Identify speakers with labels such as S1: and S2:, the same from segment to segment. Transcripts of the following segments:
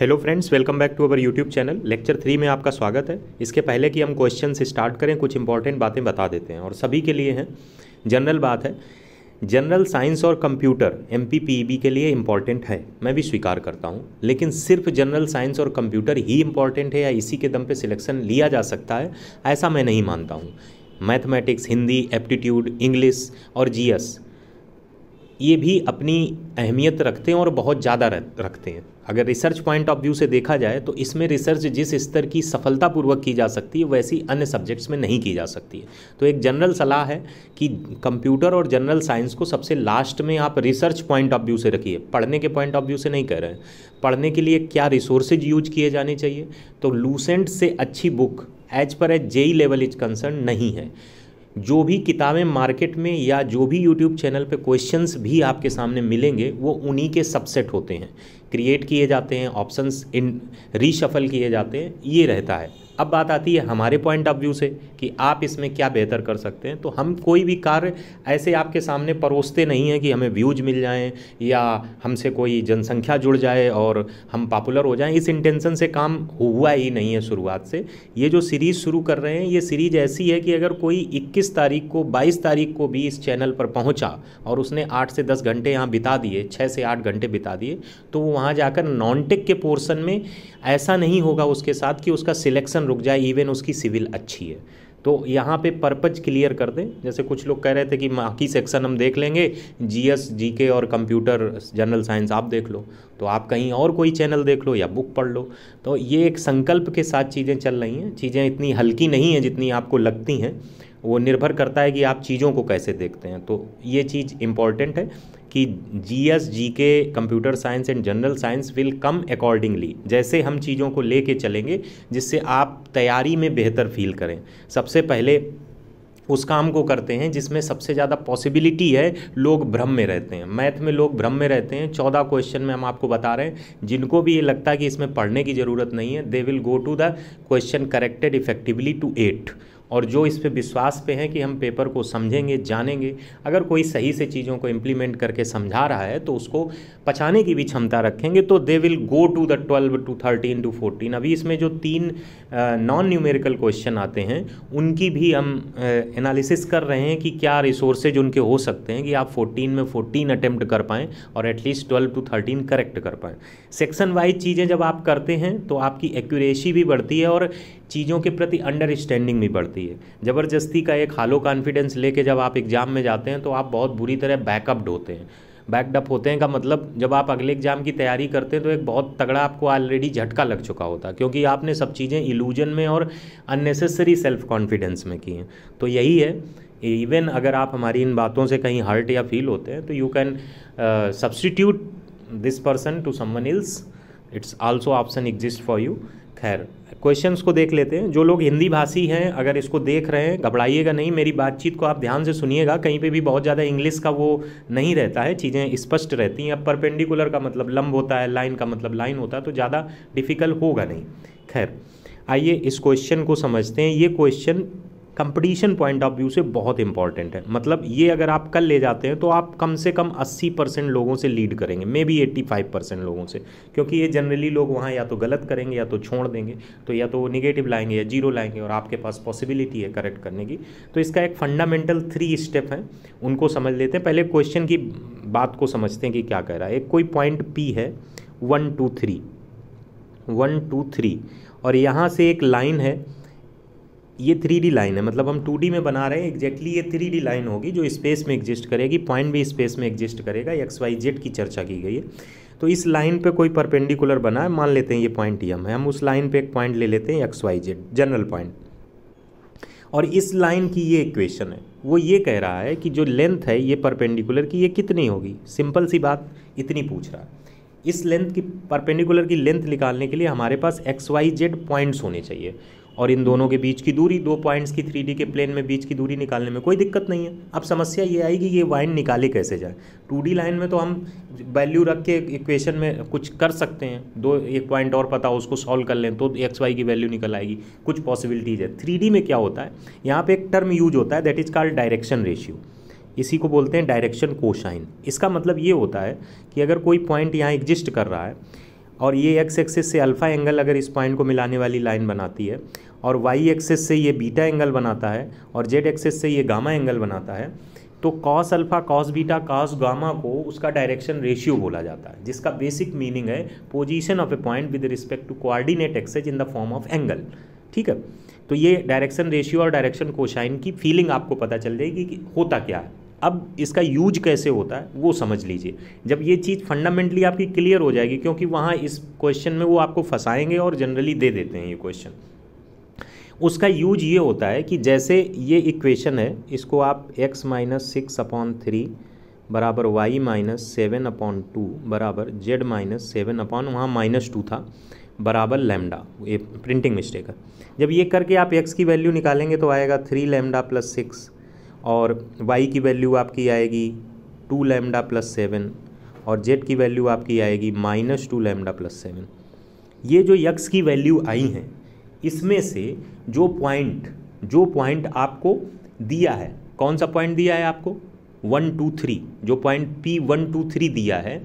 S1: hello friends welcome back to our YouTube channel lecture three में आपका स्वागत है इसके पहले कि हम क्वेश्चन से स्टार्ट करें कुछ इंपॉर्टेंट बातें बता देते हैं और सभी के लिए हैं जनरल बात है जनरल साइंस और कंप्यूटर एम e के लिए इम्पॉर्टेंट है मैं भी स्वीकार करता हूँ लेकिन सिर्फ जनरल साइंस और कंप्यूटर ही इम्पॉर्टेंट है या इसी के दम पे सिलेक्शन लिया जा सकता है ऐसा मैं नहीं मानता हूँ मैथमेटिक्स हिंदी एप्टीट्यूड इंग्लिश और जीएस ये भी अपनी अहमियत रखते हैं और बहुत ज़्यादा रखते हैं अगर रिसर्च पॉइंट ऑफ व्यू से देखा जाए तो इसमें रिसर्च जिस स्तर की सफलतापूर्वक की जा सकती है वैसी अन्य सब्जेक्ट्स में नहीं की जा सकती है तो एक जनरल सलाह है कि कंप्यूटर और जनरल साइंस को सबसे लास्ट में आप रिसर्च पॉइंट ऑफ व्यू से रखिए पढ़ने के पॉइंट ऑफ व्यू से नहीं कह रहे हैं पढ़ने के लिए क्या रिसोर्सेज यूज किए जाने चाहिए तो लूसेंट से अच्छी book as per as JE level is concern नहीं है जो भी किताबें मार्केट में या जो भी यूट्यूब चैनल पे क्वेश्चंस भी आपके सामने मिलेंगे वो उन्हीं के सबसेट होते हैं क्रिएट किए जाते हैं ऑप्शंस इन रीशफल किए जाते हैं ये रहता है अब बात आती है हमारे पॉइंट ऑफ व्यू से कि आप इसमें क्या बेहतर कर सकते हैं तो हम कोई भी कार्य ऐसे आपके सामने परोसते नहीं हैं कि हमें व्यूज मिल जाएं या हमसे कोई जनसंख्या जुड़ जाए और हम पॉपुलर हो जाएं इस इंटेंशन से काम हुआ ही नहीं है शुरुआत से ये जो सीरीज़ शुरू कर रहे हैं ये सीरीज़ ऐसी है कि अगर कोई इक्कीस तारीख को बाईस तारीख को भी इस चैनल पर पहुँचा और उसने आठ से दस घंटे यहाँ बिता दिए छः से आठ घंटे बिता दिए तो वो वहाँ जाकर नॉन टेक के पोर्सन में ऐसा नहीं होगा उसके साथ कि उसका सिलेक्शन रुक जाए इवन उसकी सिविल अच्छी है तो यहाँ पे पर्पज क्लियर कर दें जैसे कुछ लोग कह रहे थे कि बाकी सेक्शन हम देख लेंगे जीएस जीके और कंप्यूटर जनरल साइंस आप देख लो तो आप कहीं और कोई चैनल देख लो या बुक पढ़ लो तो ये एक संकल्प के साथ चीज़ें चल रही हैं चीज़ें इतनी हल्की नहीं हैं जितनी आपको लगती हैं वो निर्भर करता है कि आप चीज़ों को कैसे देखते हैं तो ये चीज़ इम्पॉर्टेंट है कि जी S G K computer science and general science will come accordingly जैसे हम चीज़ों को ले कर चलेंगे जिससे आप तैयारी में बेहतर फील करें सबसे पहले उस काम को करते हैं जिसमें सबसे ज़्यादा पॉसिबिलिटी है लोग भ्रम में रहते हैं मैथ में लोग भ्रम में रहते हैं चौदह क्वेश्चन में हम आपको बता रहे हैं जिनको भी ये लगता है कि इसमें पढ़ने की ज़रूरत नहीं है they will go to the question corrected effectively to eight और जो इस पर विश्वास पे हैं कि हम पेपर को समझेंगे जानेंगे अगर कोई सही से चीज़ों को इम्प्लीमेंट करके समझा रहा है तो उसको पचाने की भी क्षमता रखेंगे तो they will go to the twelve to thirteen to fourteen अभी इसमें जो तीन नॉन न्यूमेरिकल क्वेश्चन आते हैं उनकी भी हम एनालिसिस कर रहे हैं कि क्या रिसोर्सेज उनके हो सकते हैं कि आप फोर्टीन में फोर्टीन अटैम्प्ट कर पाएँ और at least twelve to thirteen correct कर पाएँ सेक्शन वाइज चीज़ें जब आप करते हैं तो आपकी एक्यूरेसी भी बढ़ती है और चीज़ों के प्रति अंडरस्टैंडिंग भी बढ़ती है जाती है ज़बरदस्ती का एक हालो कॉन्फिडेंस लेके जब आप एग्ज़ाम में जाते हैं तो आप बहुत बुरी तरह बैकअप्ड होते हैं बैकडअप होते हैं का मतलब जब आप अगले एग्ज़ाम की तैयारी करते हैं तो एक बहुत तगड़ा आपको ऑलरेडी झटका लग चुका होता है क्योंकि आपने सब चीज़ें इलूजन में और अननेसेसरी सेल्फ कॉन्फिडेंस में की हैं तो यही है इवन अगर आप हमारी इन बातों से कहीं हर्ट या फील होते हैं तो you can substitute this person to someone else it's also option exist for you खैर क्वेश्चंस को देख लेते हैं जो लोग हिंदी भाषी हैं अगर इसको देख रहे हैं घबराइएगा नहीं मेरी बातचीत को आप ध्यान से सुनिएगा कहीं पे भी बहुत ज़्यादा इंग्लिश का वो नहीं रहता है चीज़ें स्पष्ट रहती हैं अब परपेंडिकुलर का मतलब लंब होता है लाइन का मतलब लाइन होता है तो ज़्यादा डिफिकल्ट होगा नहीं खैर आइए इस क्वेश्चन को समझते हैं ये question competition point of view से बहुत इंपॉर्टेंट है मतलब ये अगर आप कल ले जाते हैं तो आप कम से कम 80 परसेंट लोगों से लीड करेंगे मे बी 85 परसेंट लोगों से क्योंकि ये जनरली लोग वहाँ या तो गलत करेंगे या तो छोड़ देंगे तो या तो निगेटिव लाएंगे या जीरो लाएंगे और आपके पास पॉसिबिलिटी है करेक्ट करने की तो इसका एक फंडामेंटल थ्री स्टेप है उनको समझ लेते हैं पहले क्वेश्चन की बात को समझते हैं कि क्या कह रहा है एक कोई पॉइंट पी है one two three one two three और यहाँ से एक लाइन है ये थ्री डी लाइन है मतलब हम टू डी में बना रहे हैं एग्जैक्टली ये थ्री डी लाइन होगी जो स्पेस में एग्जिस्ट करेगी पॉइंट भी स्पेस में एग्जिस्ट करेगा एक्स वाई जेड की चर्चा की गई है तो इस लाइन पे कोई परपेंडिकुलर बना है मान लेते हैं ये पॉइंट यम है हम उस लाइन पे एक पॉइंट ले लेते हैं X Y Z general point और इस लाइन की ये इक्वेशन है वो ये कह रहा है कि जो लेंथ है ये परपेंडिकुलर की ये कितनी होगी सिंपल सी बात इतनी पूछ रहा है इस लेंथ की परपेंडिकुलर की लेंथ निकालने के लिए हमारे पास एक्स वाई जेड पॉइंट्स होने चाहिए और इन दोनों के बीच की दूरी दो पॉइंट्स की थ्री के प्लेन में बीच की दूरी निकालने में कोई दिक्कत नहीं है अब समस्या ये आई कि ये वाइन निकाले कैसे जाए टू लाइन में तो हम वैल्यू रख के इक्वेशन में कुछ कर सकते हैं दो एक पॉइंट और पता हो उसको सॉल्व कर लें तो एक्स वाई की वैल्यू निकल आएगी कुछ पॉसिबिलिटीज़ है थ्री में क्या होता है यहाँ पर एक टर्म यूज होता है that is called direction ratio इसी को बोलते हैं डायरेक्शन कोशाइन इसका मतलब ये होता है कि अगर कोई पॉइंट यहाँ एग्जिस्ट कर रहा है और ये एक्स एक्सेस से अल्फ़ा एंगल अगर इस पॉइंट को मिलाने वाली लाइन बनाती है और वाई एक्सेस से ये बीटा एंगल बनाता है और जेड एक्सेस से ये गामा एंगल बनाता है तो cos alpha cos beta cos gamma को उसका डायरेक्शन रेशियो बोला जाता है जिसका बेसिक मीनिंग है position of a point with respect to coordinate axes in the form of angle ठीक है तो ये डायरेक्शन रेशियो और डायरेक्शन कोशाइन की फीलिंग आपको पता चल जाएगी कि होता क्या है अब इसका यूज कैसे होता है वो समझ लीजिए जब ये चीज़ फंडामेंटली आपकी क्लियर हो जाएगी क्योंकि वहाँ इस क्वेश्चन में वो आपको फंसाएंगे और जनरली दे देते हैं ये क्वेश्चन उसका यूज ये होता है कि जैसे ये इक्वेशन है इसको आप x minus six upon three बराबर Y minus seven upon two बराबर जेड माइनस सेवन अपॉन वहाँ माइनस टू था बराबर लेमडा ये प्रिंटिंग मिस्टेक है जब ये करके आप x की वैल्यू निकालेंगे तो आएगा थ्री लेमडा प्लस सिक्स और वाई की वैल्यू आपकी आएगी टू लेमडा प्लस सेवन और जेड की वैल्यू आपकी आएगी minus two lambda plus seven ये जो यक्स की वैल्यू आई हैं इसमें से जो पॉइंट जो पॉइंट आपको दिया है कौन सा पॉइंट दिया है आपको वन टू थ्री जो point P one two three दिया है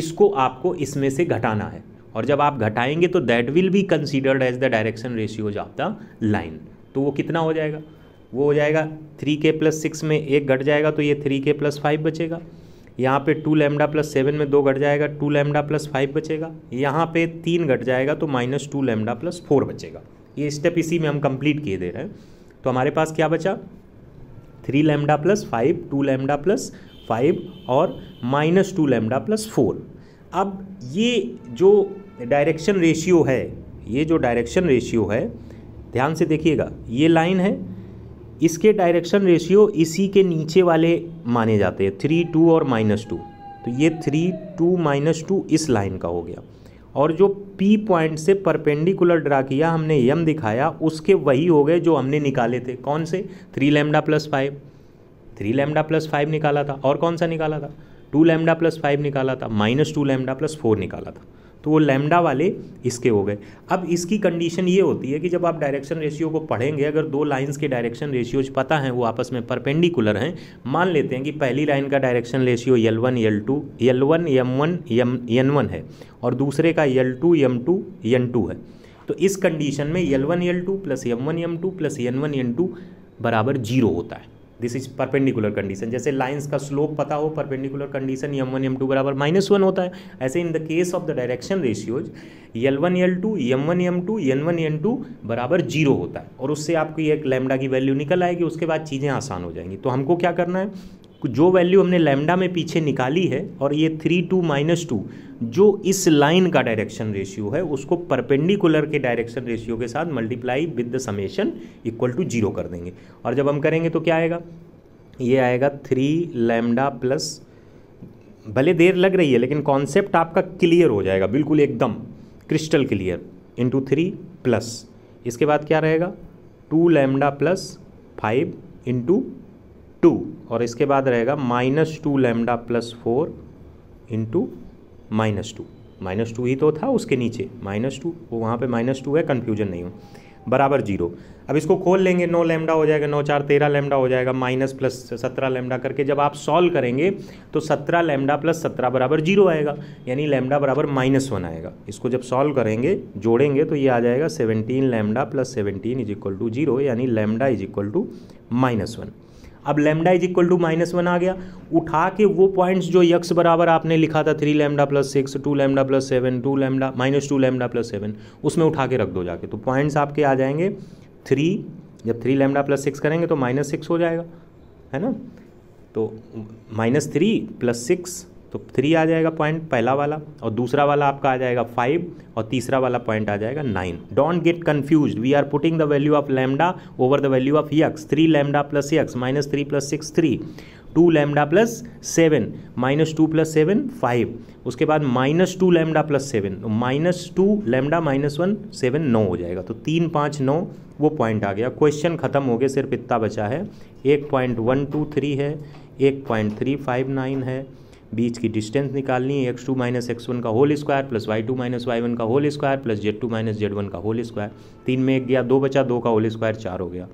S1: इसको आपको इसमें से घटाना है और जब आप घटाएंगे तो that will be considered as the direction ratios of the line तो वो कितना हो जाएगा वो हो जाएगा थ्री के प्लस सिक्स में एक घट जाएगा तो ये थ्री के प्लस फाइव बचेगा यहाँ पे टू लेमडा प्लस सेवन में दो घट जाएगा टू लेमडा प्लस फाइव बचेगा यहाँ पे तीन घट जाएगा तो minus two lambda plus four बचेगा ये स्टेप इसी में हम कंप्लीट किए दे रहे हैं तो हमारे पास क्या बचा three lambda plus five two lambda plus five और minus two lambda plus four अब ये जो डायरेक्शन रेशियो है ये जो डायरेक्शन रेशियो है ध्यान से देखिएगा ये लाइन है इसके डायरेक्शन रेशियो इसी के नीचे वाले माने जाते हैं थ्री टू और माइनस टू तो ये थ्री टू माइनस टू इस लाइन का हो गया और जो पी पॉइंट से परपेंडिकुलर ड्रा किया हमने यम दिखाया उसके वही हो गए जो हमने निकाले थे कौन से three lambda plus five three lambda plus five निकाला था और कौन सा निकाला था टू लेमडा प्लस फाइव निकाला था minus two lambda plus four निकाला था तो वो लेमडा वाले इसके हो गए अब इसकी कंडीशन ये होती है कि जब आप डायरेक्शन रेशियो को पढ़ेंगे अगर दो लाइन्स के डायरेक्शन रेशियोज पता हैं वो आपस में परपेंडिकुलर हैं मान लेते हैं कि पहली लाइन का direction ratio L one L two L one M one M N one है और दूसरे का L two M two N two है तो इस कंडीशन में L one L two plus M one M two plus N one N two बराबर zero होता है दिस इज परपेंडिकुलर कंडीशन जैसे लाइंस का स्लोप पता हो perpendicular condition M one M two बराबर माइनस वन होता है ऐसे in the case of the direction ratios L one L two M one M two N one N two बराबर zero होता है और उससे आपकी एक लैमडा की वैल्यू निकल आएगी उसके बाद चीज़ें आसान हो जाएंगी तो हमको क्या करना है जो वैल्यू हमने लैमडा में पीछे निकाली है और ये थ्री टू माइनस टू जो इस लाइन का डायरेक्शन रेशियो है उसको परपेंडिकुलर के डायरेक्शन रेशियो के साथ multiply with the summation equal to zero कर देंगे और जब हम करेंगे तो क्या आएगा ये आएगा थ्री लैमडा प्लस भले देर लग रही है लेकिन कॉन्सेप्ट आपका क्लियर हो जाएगा बिल्कुल एकदम crystal clear into three plus इसके बाद क्या रहेगा two lambda plus five into two और इसके बाद रहेगा minus two lambda plus four into minus two minus two ही तो था उसके नीचे माइनस टू वो वहाँ पे माइनस टू है कन्फ्यूजन नहीं हो बराबर जीरो अब इसको खोल लेंगे नौ लेमडा हो जाएगा नौ चार तेरह लेमडा हो जाएगा माइनस प्लस सत्रह लेमडा करके जब आप सॉल्व करेंगे तो सत्रह लेमडा प्लस सत्रह बराबर जीरो आएगा यानी लेमडा बराबर माइनस वन आएगा इसको जब सॉल्व करेंगे जोड़ेंगे तो ये आ जाएगा seventeen lambda plus seventeen is equal to zero यानी lambda is equal to minus one अब lambda is equal to minus one आ गया उठा के वो पॉइंट्स जो यक्स बराबर आपने लिखा था three lambda plus six two lambda plus seven two lambda minus two lambda plus seven उसमें उठा के रख दो जाके तो पॉइंट्स आपके आ जाएंगे थ्री जब थ्री लेमडा प्लस सिक्स करेंगे तो माइनस सिक्स हो जाएगा है ना तो माइनस थ्री प्लस सिक्स तो थ्री आ जाएगा पॉइंट पहला वाला और दूसरा वाला आपका आ जाएगा फाइव और तीसरा वाला पॉइंट आ जाएगा nine don't get confuse we are putting the value of lambda over the value of X three lambda plus X minus three plus six three two lambda plus seven minus two plus seven five उसके बाद minus two lambda plus seven minus two lambda minus one seven नौ हो जाएगा तो तीन पाँच नौ वो point आ गया क्वेश्चन खत्म हो गया सिर्फ इतना बचा है एक पॉइंट वन टू थ्री है एक पॉइंट थ्री फाइव नाइन है बीच की डिस्टेंस निकालनी है X two minus X one का whole square plus Y two minus Y one का whole square plus Z two minus Z one का होल स्क्वायर तीन में एक गया दो बचा दो का होल स्क्वायर चार हो गया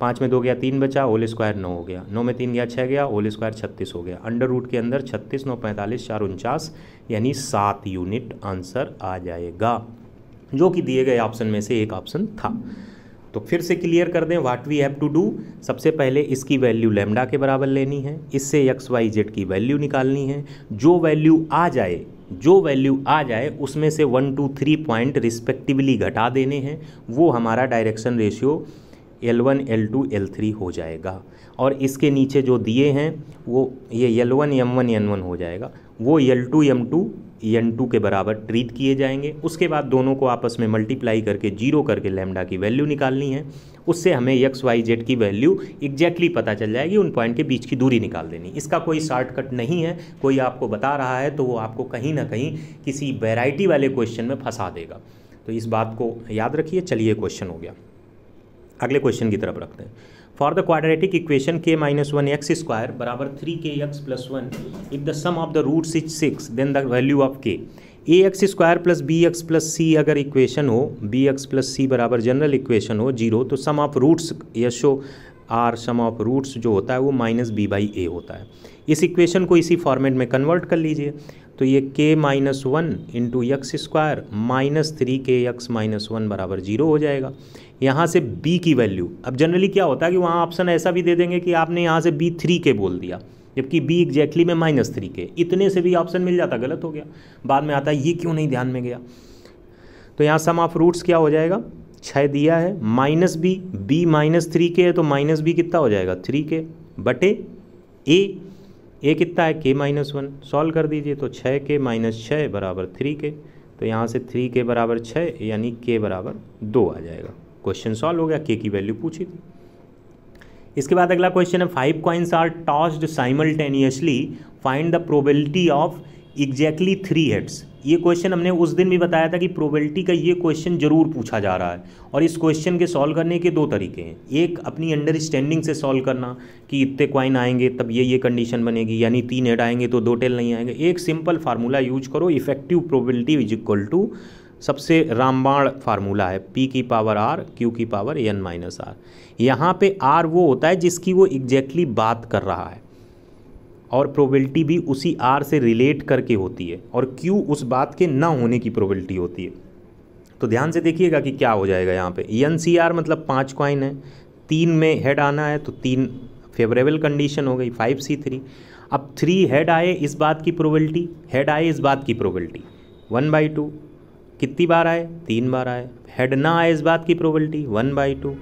S1: पाँच में दो गया तीन बचा होल स्क्वायर नौ हो गया नौ में तीन गया छः गया होल स्क्वायर छत्तीस हो गया अंडर रूट के अंदर छत्तीस नौ पैंतालीस चार उनचास यानी सात यूनिट आंसर आ जाएगा जो कि दिए गए ऑप्शन में से एक ऑप्शन था तो फिर से क्लियर कर दें what we have to do सबसे पहले इसकी वैल्यू लेमडा के बराबर लेनी है इससे एक्स वाई जेड की वैल्यू निकालनी है जो वैल्यू आ जाए जो वैल्यू आ जाए उसमें से one two three point respectively घटा देने हैं वो हमारा direction ratio L one L two L three हो जाएगा और इसके नीचे जो दिए हैं वो ये L one M one N one हो जाएगा वो L two M two N two के बराबर ट्रीट किए जाएंगे उसके बाद दोनों को आपस में मल्टीप्लाई करके जीरो करके लेमडा की वैल्यू निकालनी है उससे हमें यक्स वाई जेड की वैल्यू एग्जैक्टली पता चल जाएगी उन पॉइंट के बीच की दूरी निकाल देनी इसका कोई शॉर्टकट नहीं है कोई आपको बता रहा है तो वो आपको कहीं ना कहीं किसी वेराइटी वाले क्वेश्चन में फंसा देगा तो इस बात को याद रखिए चलिए क्वेश्चन हो गया अगले क्वेश्चन की तरफ रखते हैं for the quadratic equation K minus one X square बराबर three K X plus one if the sum of the root is six then the value of K A X square plus B X plus C अगर equation हो B X plus सी बराबर general equation हो zero तो sum of roots यशो or sum of roots जो होता है वो माइनस बी बाई ए होता है इस इक्वेशन को इसी फॉर्मेट में कन्वर्ट कर लीजिए तो ये K minus one into X square minus three K X minus one बराबर जीरो हो जाएगा यहाँ से बी की वैल्यू अब जनरली क्या होता है कि वहाँ ऑप्शन ऐसा भी दे देंगे कि आपने यहाँ से बी थ्री के बोल दिया जबकि बी एग्जैक्टली में माइनस थ्री के इतने से भी ऑप्शन मिल जाता गलत हो गया बाद में आता है ये क्यों नहीं ध्यान में गया तो यहाँ सम ऑफ रूट्स क्या हो जाएगा छः दिया है minus B B minus three K है तो माइनस बी कितना हो जाएगा थ्री के बटे ए ए कितना है के माइनस वन सॉल्व कर दीजिए तो छः के माइनस छः बराबर थ्री के तो यहाँ से थ्री के बराबर छः यानी के बराबर दो आ जाएगा क्वेश्चन सॉल्व हो गया के की वैल्यू पूछी थी इसके बाद अगला क्वेश्चन है five coins are tossed simultaneously find the probability of exactly three heads ये क्वेश्चन हमने उस दिन भी बताया था कि प्रोबेबिलिटी का ये क्वेश्चन जरूर पूछा जा रहा है और इस क्वेश्चन के सॉल्व करने के दो तरीके हैं एक अपनी अंडरस्टैंडिंग से सॉल्व करना कि इतने क्वाइन आएंगे तब ये ये कंडीशन बनेगी यानी तीन हेड आएंगे तो दो टेल नहीं आएंगे एक सिंपल फार्मूला यूज करो effective probability is equal to सबसे रामबाण फार्मूला है पी की पावर आर क्यू की पावर एन माइनस आर यहाँ पे आर वो होता है जिसकी वो एग्जैक्टली बात कर रहा है और प्रोबेबिलिटी भी उसी आर से रिलेट करके होती है और क्यू उस बात के ना होने की प्रोबेबिलिटी होती है तो ध्यान से देखिएगा कि क्या हो जाएगा यहाँ पे एन सी आर मतलब पाँच क्वाइन है तीन में हेड आना है तो तीन फेवरेबल कंडीशन हो गई फाइव सी थ्री अब थ्री हेड आए इस बात की प्रोबेबिलिटी हेड आए इस बात की प्रोबेबिलिटी वन बाई टू कितनी बार आए तीन बार आए हेड ना आए इस बात की probability one by two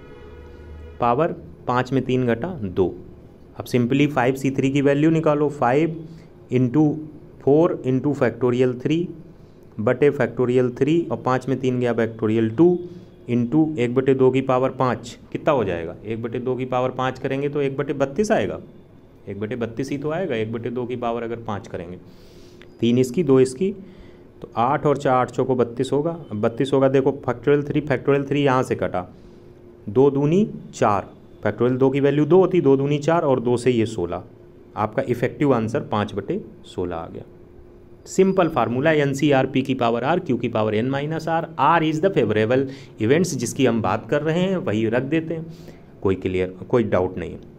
S1: power पाँच में तीन घटा दो अब सिंपली फाइव सी थ्री की वैल्यू निकालो five into four into factorial three बटे फैक्टोरियल थ्री और पाँच में तीन गया फैक्टोरियल टू इंटू एक बटे दो की पावर पाँच कितना हो जाएगा एक बटे दो की पावर पाँच करेंगे तो एक बटे बत्तीस आएगा एक बटे बत्तीस ही तो आएगा एक बटे दो की पावर अगर पाँच करेंगे तीन इसकी दो इसकी तो आठ और चार आठ चौको बत्तीस होगा बत्तीस होगा देखो फैक्टोरियल थ्री फैक्टोरियल थ्री यहाँ से कटा दो दूनी चार फैक्टोरियल दो की वैल्यू दो होती दो दूनी चार और दो से ये सोलह आपका इफेक्टिव आंसर पाँच बटे सोलह आ गया simple formula N C R P की पावर आर क्यू की power N minus R R is the favourable events जिसकी हम बात कर रहे हैं वही रख देते हैं कोई क्लियर कोई डाउट नहीं है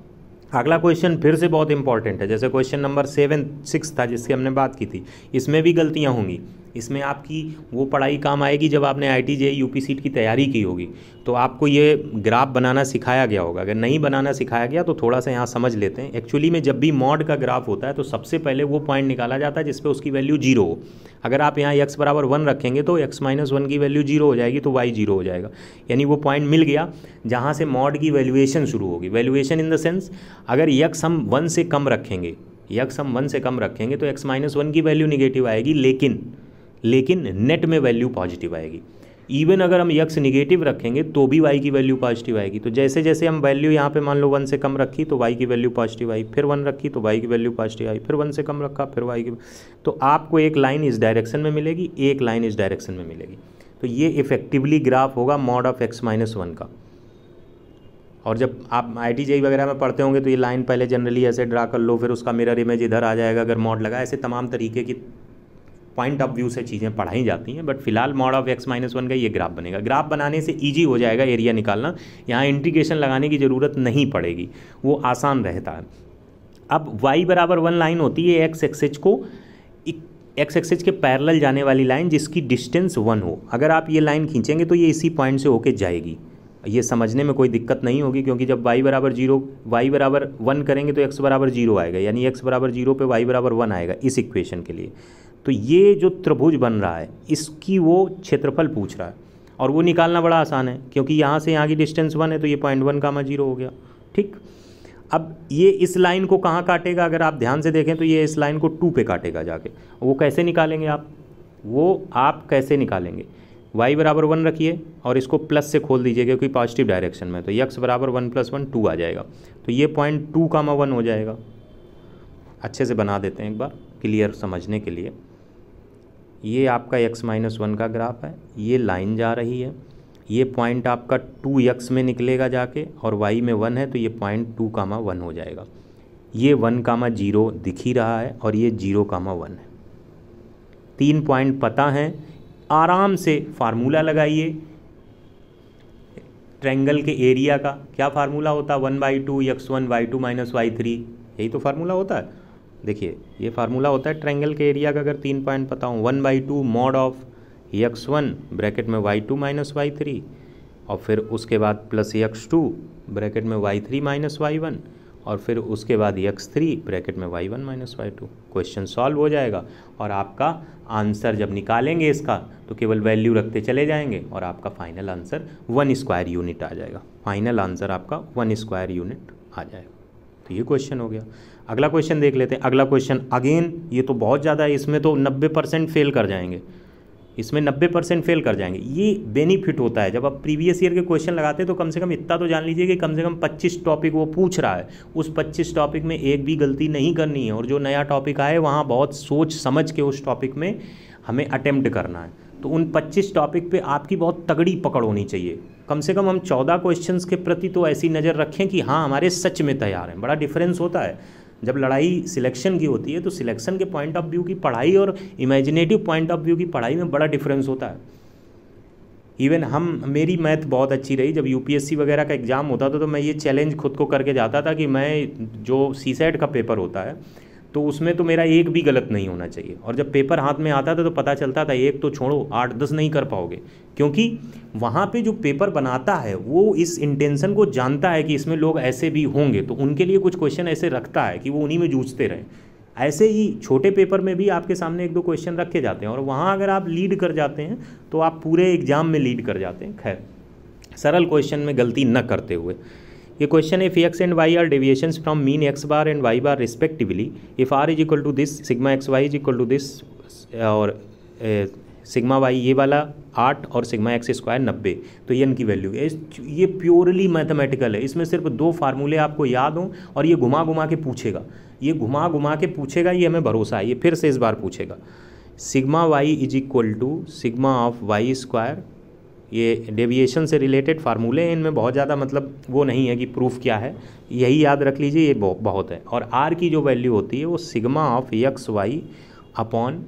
S1: अगला क्वेश्चन फिर से बहुत इंपॉर्टेंट है जैसे क्वेश्चन नंबर सेवन सिक्स था जिसकी हमने बात की थी इसमें भी गलतियाँ होंगी इसमें आपकी वो पढ़ाई काम आएगी जब आपने I T J UP seat की तैयारी की होगी तो आपको ये ग्राफ बनाना सिखाया गया होगा अगर नहीं बनाना सिखाया गया तो थोड़ा सा यहाँ समझ लेते हैं एक्चुअली में जब भी मॉड का ग्राफ होता है तो सबसे पहले वो पॉइंट निकाला जाता है जिसपे उसकी वैल्यू जीरो हो अगर आप यहाँ एक्स बराबर वन रखेंगे तो एक्स माइनस वन की वैल्यू जीरो हो जाएगी तो वाई जीरो हो जाएगा यानी वो पॉइंट मिल गया जहाँ से मॉड की वैल्यूएशन शुरू होगी वैल्यूएशन इन द सेंस अगर यक्स हम वन से कम रखेंगे यक्स हम वन से कम रखेंगे तो एक्स माइनस वन की वैल्यू निगेटिव आएगी लेकिन लेकिन नेट में वैल्यू पॉजिटिव आएगी इवन अगर हम यक्स निगेटिव रखेंगे तो भी वाई की वैल्यू पॉजिटिव आएगी तो जैसे जैसे हम वैल्यू यहाँ पे मान लो वन से कम रखी तो वाई की वैल्यू पॉजिटिव आई फिर वन रखी तो वाई की वैल्यू पॉजिटिव आई फिर वन से कम रखा फिर वाई की तो आपको एक लाइन इस डायरेक्शन में मिलेगी एक लाइन इस डायरेक्शन में मिलेगी तो ये इफेक्टिवली ग्राफ होगा mod of X minus one का और जब आप आई टी जी वगैरह में पढ़ते होंगे तो ये लाइन पहले जनरली ऐसे ड्रा कर लो फिर उसका मिरर इमेज इधर आ जाएगा अगर मॉड लगा ऐसे तमाम तरीके की पॉइंट ऑफ व्यू से चीज़ें पढ़ाई जाती हैं बट फिलहाल mod of X minus one का ये ग्राफ बनेगा ग्राफ बनाने से ईजी हो जाएगा एरिया निकालना यहाँ इंटीग्रेशन लगाने की ज़रूरत नहीं पड़ेगी वो आसान रहता है अब वाई बराबर वन लाइन होती है एक्स एक्सेज को एक्स एक्सेज के पैरल जाने वाली लाइन जिसकी डिस्टेंस वन हो अगर आप ये लाइन खींचेंगे तो ये इसी पॉइंट से होके जाएगी ये समझने में कोई दिक्कत नहीं होगी क्योंकि जब y बराबर जीरो वाई बराबर वन करेंगे तो x बराबर जीरो आएगा यानी x बराबर जीरो पे y बराबर वन आएगा इस इक्वेशन के लिए तो ये जो त्रिभुज बन रहा है इसकी वो क्षेत्रफल पूछ रहा है और वो निकालना बड़ा आसान है क्योंकि यहाँ से यहाँ की डिस्टेंस वन है तो ये पॉइंट वन कामा जीरो हो गया ठीक अब ये इस लाइन को कहाँ काटेगा अगर आप ध्यान से देखें तो ये इस लाइन को टू पे काटेगा जाके वो कैसे निकालेंगे आप वो आप कैसे निकालेंगे वाई बराबर वन रखिए और इसको प्लस से खोल दीजिए क्योंकि पॉजिटिव डायरेक्शन में तो यक्स बराबर वन प्लस वन टू आ जाएगा तो ये पॉइंट टू कामा वन हो जाएगा अच्छे से बना देते हैं एक बार क्लियर समझने के लिए ये आपका एक्स माइनस वन का ग्राफ है ये लाइन जा रही है ये पॉइंट आपका टू एक्स में निकलेगा जाके और वाई में वन है तो ये पॉइंट टू कामा वन हो जाएगा ये वन कामा जीरो दिख ही रहा है और ये जीरो कामा वन है तीन पॉइंट पता हैं आराम से फार्मूला लगाइए ट्रेंगल के एरिया का क्या फार्मूला तो होता है one by two X one Y two minus Y three यही तो फार्मूला होता है देखिए ये फार्मूला होता है ट्रैंगल के एरिया का अगर तीन पॉइंट पता हूँ one by two mod of X one bracket में Y two minus Y three और फिर उसके बाद प्लस यक्स टू ब्रैकेट में Y three minus Y one और फिर उसके बाद यक्स थ्री ब्रैकेट में Y one minus Y two question solve हो जाएगा और आपका आंसर जब निकालेंगे इसका तो केवल वैल्यू रखते चले जाएंगे और आपका final answer one square unit आ जाएगा फाइनल आंसर आपका वन स्क्वायर यूनिट आ जाएगा तो ये क्वेश्चन हो गया अगला क्वेश्चन देख लेते हैं अगला क्वेश्चन अगेन ये तो बहुत ज़्यादा है इसमें तो नब्बे परसेंट फेल कर जाएंगे इसमें नब्बे परसेंट फेल कर जाएंगे ये बेनिफिट होता है जब आप प्रीवियस ईयर के क्वेश्चन लगाते हैं तो कम से कम इतना तो जान लीजिए कि कम से कम पच्चीस टॉपिक वो पूछ रहा है उस पच्चीस टॉपिक में एक भी गलती नहीं करनी है और जो नया टॉपिक आए वहाँ बहुत सोच समझ के उस टॉपिक में हमें अटैम्प्ट करना है तो उन 25 टॉपिक पे आपकी बहुत तगड़ी पकड़ होनी चाहिए कम से कम हम 14 क्वेश्चंस के प्रति तो ऐसी नज़र रखें कि हाँ हमारे सच में तैयार हैं बड़ा डिफरेंस होता है जब लड़ाई सिलेक्शन की होती है तो सिलेक्शन के पॉइंट ऑफ व्यू की पढ़ाई और इमेजिनेटिव पॉइंट ऑफ व्यू की पढ़ाई में बड़ा डिफरेंस होता है इवन हम मेरी मैथ बहुत अच्छी रही जब यूपीएससी वगैरह का एग्ज़ाम होता था तो मैं ये चैलेंज खुद को करके जाता था कि मैं जो सी का पेपर होता है तो उसमें तो मेरा एक भी गलत नहीं होना चाहिए और जब पेपर हाथ में आता था तो पता चलता था एक तो छोड़ो आठ दस नहीं कर पाओगे क्योंकि वहाँ पे जो पेपर बनाता है वो इस इंटेंशन को जानता है कि इसमें लोग ऐसे भी होंगे तो उनके लिए कुछ क्वेश्चन ऐसे रखता है कि वो उन्हीं में जूझते रहें ऐसे ही छोटे पेपर में भी आपके सामने एक दो क्वेश्चन रखे जाते हैं और वहाँ अगर आप लीड कर जाते हैं तो आप पूरे एग्ज़ाम में लीड कर जाते हैं खैर सरल क्वेश्चन में गलती न करते हुए ये question if X and Y are deviation from mean X bar and Y bar respectively if R is equal to this sigma X Y is equal to this और सिग्मा वाई ये वाला आठ और सिग्मा एक्स स्क्वायर नब्बे तो ये इनकी value है ये प्योरली मैथमेटिकल है इसमें सिर्फ दो फार्मूले आपको याद हों और ये घुमा घुमा के पूछेगा ये घुमा घुमा के पूछेगा ये हमें भरोसा है ये फिर से इस बार पूछेगा sigma Y is equal to sigma of Y square ये डेविएशन से रिलेटेड फार्मूले हैं इनमें बहुत ज़्यादा मतलब वो नहीं है कि प्रूफ क्या है यही याद रख लीजिए ये बहुत है और आर की जो वैल्यू होती है वो sigma of X Y upon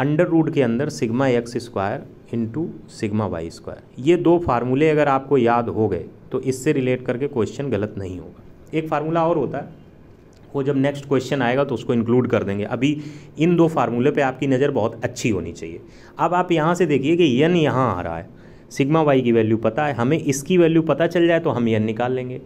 S1: under root के अंदर sigma X square into sigma Y square ये दो फार्मूले अगर आपको याद हो गए तो इससे रिलेट करके क्वेश्चन गलत नहीं होगा एक फार्मूला और होता है वो जब नेक्स्ट क्वेश्चन आएगा तो उसको इंक्लूड कर देंगे अभी इन दो फार्मूले पे आपकी नज़र बहुत अच्छी होनी चाहिए अब आप यहाँ से देखिए कि यन यहाँ आ रहा है सिग्मा वाई की वैल्यू पता है हमें इसकी वैल्यू पता चल जाए तो हम यन निकाल लेंगे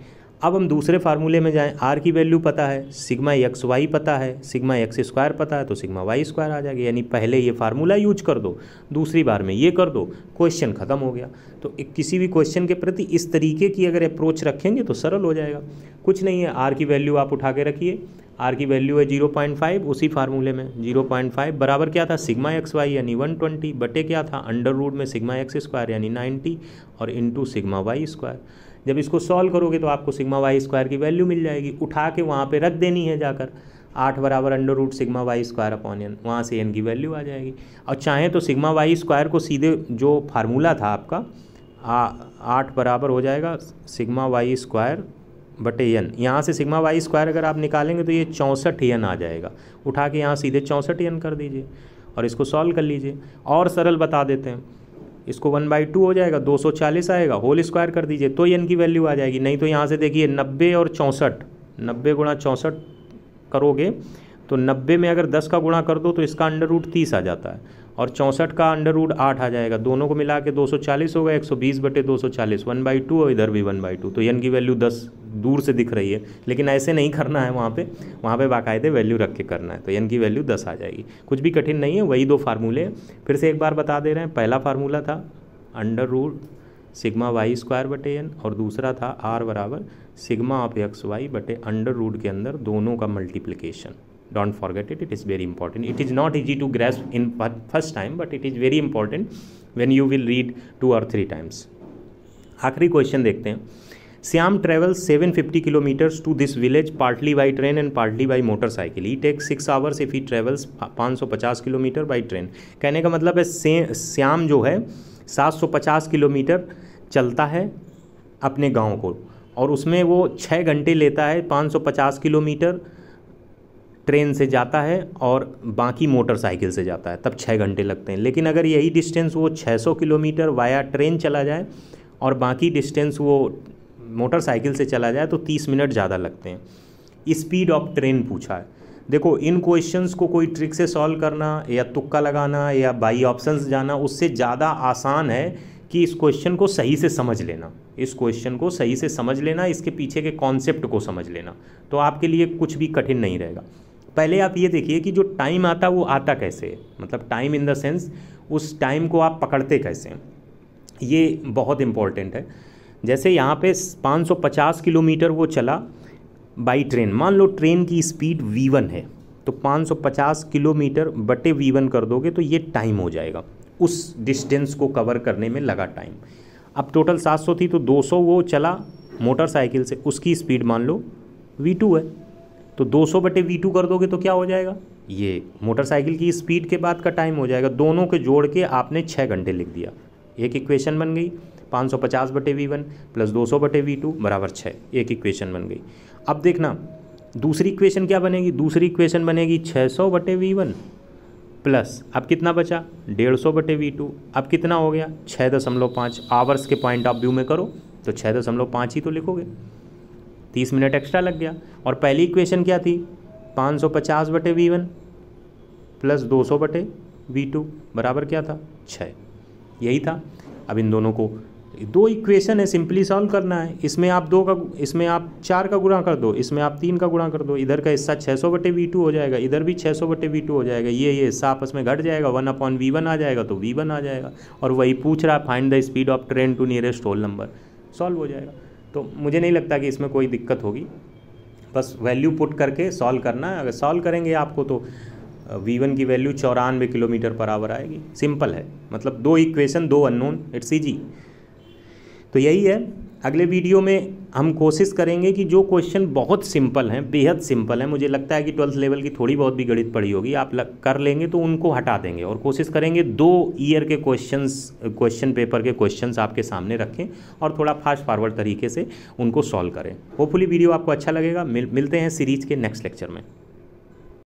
S1: अब हम दूसरे फार्मूले में जाएं आर की वैल्यू पता है सिग्मा एक्स वाई पता है सिग्मा एक्स स्क्वायर पता है तो सिग्मा वाई स्क्वायर आ जाएगा यानी पहले ये फार्मूला यूज कर दो दूसरी बार में ये कर दो क्वेश्चन ख़त्म हो गया तो किसी भी क्वेश्चन के प्रति इस तरीके की अगर अप्रोच रखेंगे तो सरल हो जाएगा कुछ नहीं है आर की वैल्यू आप उठा के रखिए आर की वैल्यू है जीरो पॉइंट फाइव उसी फार्मूले में जीरो पॉइंट फाइव बराबर क्या था सिग्मा एक्स वाई यानी वन ट्वेंटी बटे क्या था अंडर रूट में सिग्मा एक्स स्क्वायर यानी नाइन्टी और इंटू सिग्मा वाई स्क्वायर जब इसको सॉल्व करोगे तो आपको सिग्मा वाई स्क्वायर की वैल्यू मिल जाएगी उठा के वहाँ पर रख देनी है जाकर आठ बराबर under root sigma Y square upon N वहाँ से एन की वैल्यू आ जाएगी और चाहें तो सिग्मा वाई स्क्वायर को सीधे जो फार्मूला था आपका आठ बराबर हो जाएगा सिग्मा वाई स्क्वायर बटे एन यहाँ से सिग्मा वाई स्क्वायर अगर आप निकालेंगे तो ये चौंसठ यन आ जाएगा उठा के यहाँ सीधे चौंसठ एन कर दीजिए और इसको सॉल्व कर लीजिए और सरल बता देते हैं इसको वन बाई टू हो जाएगा दो सौ चालीस आएगा होल स्क्वायर कर दीजिए तो यन की वैल्यू आ जाएगी नहीं तो यहाँ से देखिए नब्बे और चौंसठ नब्बे गुणा चौंसठ करोगे तो नब्बे में अगर दस का गुणा कर दो तो इसका अंडर रूट तीस आ जाता है और चौंसठ का अंडर रूट आठ आ जाएगा दोनों को मिला के दो सौ चालीस होगा एक सौ बीस बटे दो सौ चालीस वन बाई टू और इधर भी वन बाई टू तो यन की वैल्यू दस दूर से दिख रही है लेकिन ऐसे नहीं करना है वहाँ पे वहाँ पे बाकायदे वैल्यू रख के करना है तो यन की वैल्यू दस आ जाएगी कुछ भी कठिन नहीं है वही दो फार्मूले फिर से एक बार बता दे रहे हैं पहला फार्मूला था under root sigma Y square बटे एन और दूसरा था आर बराबर सिग्मा ऑफ एक्स वाई बटे अंडर रूट के अंदर दोनों का multiplication don't forget it it is very important it is not easy to grasp in first time but it is very important when you will read two or three times आखिरी question देखते हैं Shyam travels seven fifty kilometers to this village partly by train and partly by motorcycle he take six hours if he travels पचास kilometer by train कहने का मतलब है श्याम जो है सात सौ पचास किलोमीटर चलता है अपने गांव को और उसमें वो छः घंटे लेता है पाँच सौ पचास किलोमीटर ट्रेन से जाता है और बाकी मोटरसाइकिल से जाता है तब छः घंटे लगते हैं लेकिन अगर यही डिस्टेंस वो 600 किलोमीटर वाया ट्रेन चला जाए और बाकी डिस्टेंस वो मोटरसाइकिल से चला जाए तो 30 मिनट ज़्यादा लगते हैं स्पीड ऑफ ट्रेन पूछा है देखो इन क्वेश्चंस को कोई ट्रिक से सॉल्व करना या तुक्का लगाना या बाई ऑप्शंस जाना उससे ज़्यादा आसान है कि इस क्वेश्चन को सही से समझ लेना इस क्वेश्चन को सही से समझ लेना इसके पीछे के कॉन्सेप्ट को समझ लेना तो आपके लिए कुछ भी कठिन नहीं रहेगा पहले आप ये देखिए कि जो टाइम आता वो आता कैसे मतलब टाइम इन द सेंस उस टाइम को आप पकड़ते कैसे ये बहुत इम्पॉर्टेंट है जैसे यहाँ पे 550 किलोमीटर वो चला बाई ट्रेन मान लो ट्रेन की स्पीड V1 है तो 550 किलोमीटर बटे V1 कर दोगे तो ये टाइम हो जाएगा उस डिस्टेंस को कवर करने में लगा टाइम अब टोटल 700 थी तो 200 वो चला मोटरसाइकिल से उसकी स्पीड मान लो V2 है तो 200 बटे वी टू कर दोगे तो क्या हो जाएगा ये मोटरसाइकिल की स्पीड के बाद का टाइम हो जाएगा दोनों के जोड़ के आपने छः घंटे लिख दिया एक इक्वेशन बन गई 550 बटे वी वन प्लस दो सौ बटे वी टू बराबर छः एक इक्वेशन बन गई अब देखना दूसरी इक्वेशन क्या बनेगी दूसरी इक्वेशन बनेगी 600 बटे वी वन प्लस अब कितना बचा डेढ़ सौ बटे वी टू अब कितना हो गया छः दशमलव पाँच आवर्स के पॉइंट ऑफ व्यू में करो तो छः दशमलव पाँच ही तो लिखोगे तीस मिनट एक्स्ट्रा लग गया और पहली इक्वेशन क्या थी पाँच सौ पचास बटे वी वन प्लस दो सौ बटे वी टू बराबर क्या था छः यही था अब इन दोनों को दो इक्वेशन है सिंपली सॉल्व करना है इसमें आप दो का इसमें आप चार का गुणा कर दो इसमें आप तीन का गुणा कर दो इधर का हिस्सा छः सौ बटे वी टू हो जाएगा इधर भी छः सौ बटे वी टू हो जाएगा ये ये हिस्सा आपस में घट जाएगा वन अपॉन वी वन आ जाएगा तो वी वन आ जाएगा और वही पूछ रहा है find the speed of train to nearest whole number solve हो जाएगा तो मुझे नहीं लगता कि इसमें कोई दिक्कत होगी बस वैल्यू पुट करके सॉल्व करना है अगर सॉल्व करेंगे आपको तो वी वन की वैल्यू चौरानवे किलोमीटर पर आवर आएगी सिंपल है मतलब दो इक्वेशन दो अननोन इट्स ईजी तो यही है अगले वीडियो में हम कोशिश करेंगे कि जो क्वेश्चन बहुत सिंपल हैं बेहद सिंपल हैं मुझे लगता है कि ट्वेल्थ लेवल की थोड़ी बहुत भी गणित पड़ी होगी आप लग, कर लेंगे तो उनको हटा देंगे और कोशिश करेंगे दो ईयर के क्वेश्चंस क्वेश्चन पेपर के क्वेश्चंस आपके सामने रखें और थोड़ा फास्ट फॉरवर्ड तरीके से उनको सॉल्व करें होपफुली वीडियो आपको अच्छा लगेगा मिल, मिलते हैं सीरीज के नेक्स्ट लेक्चर में